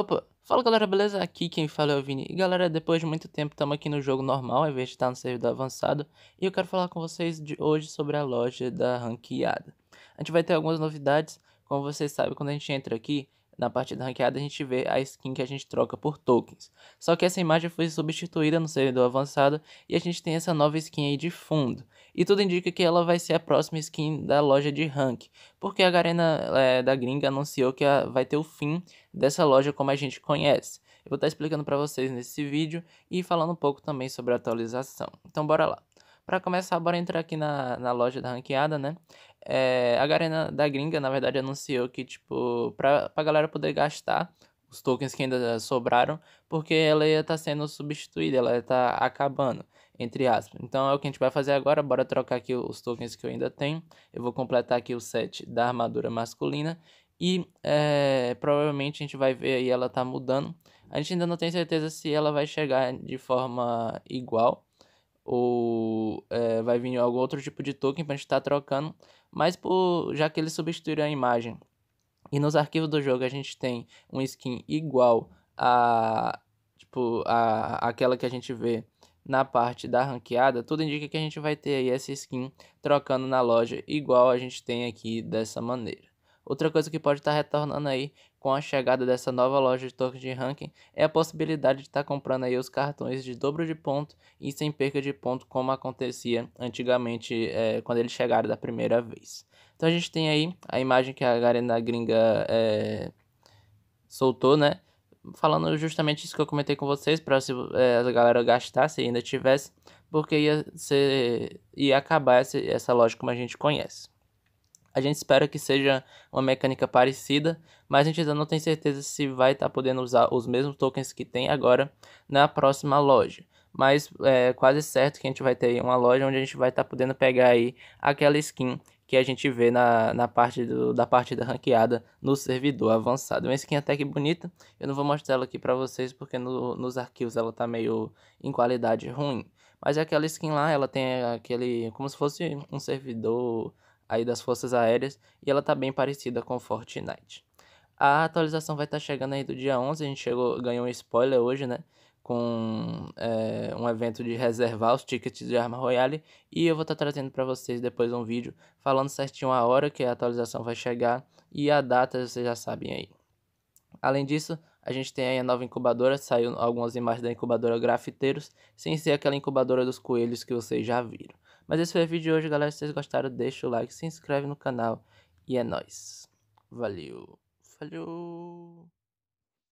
Opa, fala galera, beleza? Aqui quem fala é o Vini. E galera, depois de muito tempo estamos aqui no jogo normal, ao invés de estar no servidor avançado. E eu quero falar com vocês de hoje sobre a loja da ranqueada. A gente vai ter algumas novidades. Como vocês sabem, quando a gente entra aqui, na parte da ranqueada a gente vê a skin que a gente troca por tokens. Só que essa imagem foi substituída no servidor avançado e a gente tem essa nova skin aí de fundo. E tudo indica que ela vai ser a próxima skin da loja de rank, porque a Garena é, da gringa anunciou que a, vai ter o fim dessa loja como a gente conhece. Eu vou estar explicando para vocês nesse vídeo e falando um pouco também sobre a atualização. Então bora lá. Para começar, bora entrar aqui na, na loja da ranqueada, né? É, a Garena da Gringa, na verdade, anunciou que, tipo, pra, pra galera poder gastar os tokens que ainda sobraram, porque ela ia estar tá sendo substituída, ela ia estar tá acabando, entre aspas. Então é o que a gente vai fazer agora, bora trocar aqui os tokens que eu ainda tenho. Eu vou completar aqui o set da armadura masculina e é, provavelmente a gente vai ver aí ela tá mudando. A gente ainda não tem certeza se ela vai chegar de forma igual ou é, vai vir algum outro tipo de token para a gente estar tá trocando, mas por, já que ele substituiu a imagem. E nos arquivos do jogo a gente tem um skin igual a tipo a aquela que a gente vê na parte da ranqueada, tudo indica que a gente vai ter aí essa skin trocando na loja igual a gente tem aqui dessa maneira. Outra coisa que pode estar tá retornando aí com a chegada dessa nova loja de torque de ranking é a possibilidade de estar tá comprando aí os cartões de dobro de ponto e sem perca de ponto, como acontecia antigamente é, quando eles chegaram da primeira vez. Então a gente tem aí a imagem que a Garena Gringa é, soltou, né? Falando justamente isso que eu comentei com vocês, para se é, a galera gastar, se ainda tivesse, porque ia, ser, ia acabar essa, essa loja como a gente conhece. A gente espera que seja uma mecânica parecida, mas a gente ainda não tem certeza se vai estar tá podendo usar os mesmos tokens que tem agora na próxima loja. Mas é quase certo que a gente vai ter uma loja onde a gente vai estar tá podendo pegar aí aquela skin que a gente vê na, na parte do, da partida ranqueada no servidor avançado. Uma skin até que bonita, eu não vou mostrar ela aqui para vocês porque no, nos arquivos ela tá meio em qualidade ruim. Mas aquela skin lá, ela tem aquele, como se fosse um servidor aí das Forças Aéreas e ela tá bem parecida com Fortnite. A atualização vai estar tá chegando aí do dia 11, a gente chegou, ganhou um spoiler hoje, né? Com é, um evento de reservar os tickets de Arma Royale. E eu vou estar tá trazendo para vocês depois um vídeo falando certinho a hora que a atualização vai chegar e a data, vocês já sabem aí. Além disso, a gente tem aí a nova incubadora, saiu algumas imagens da incubadora Grafiteiros, sem ser aquela incubadora dos coelhos que vocês já viram. Mas esse foi o vídeo de hoje, galera. Se vocês gostaram, deixa o like, se inscreve no canal. E é nóis. Valeu. Falou.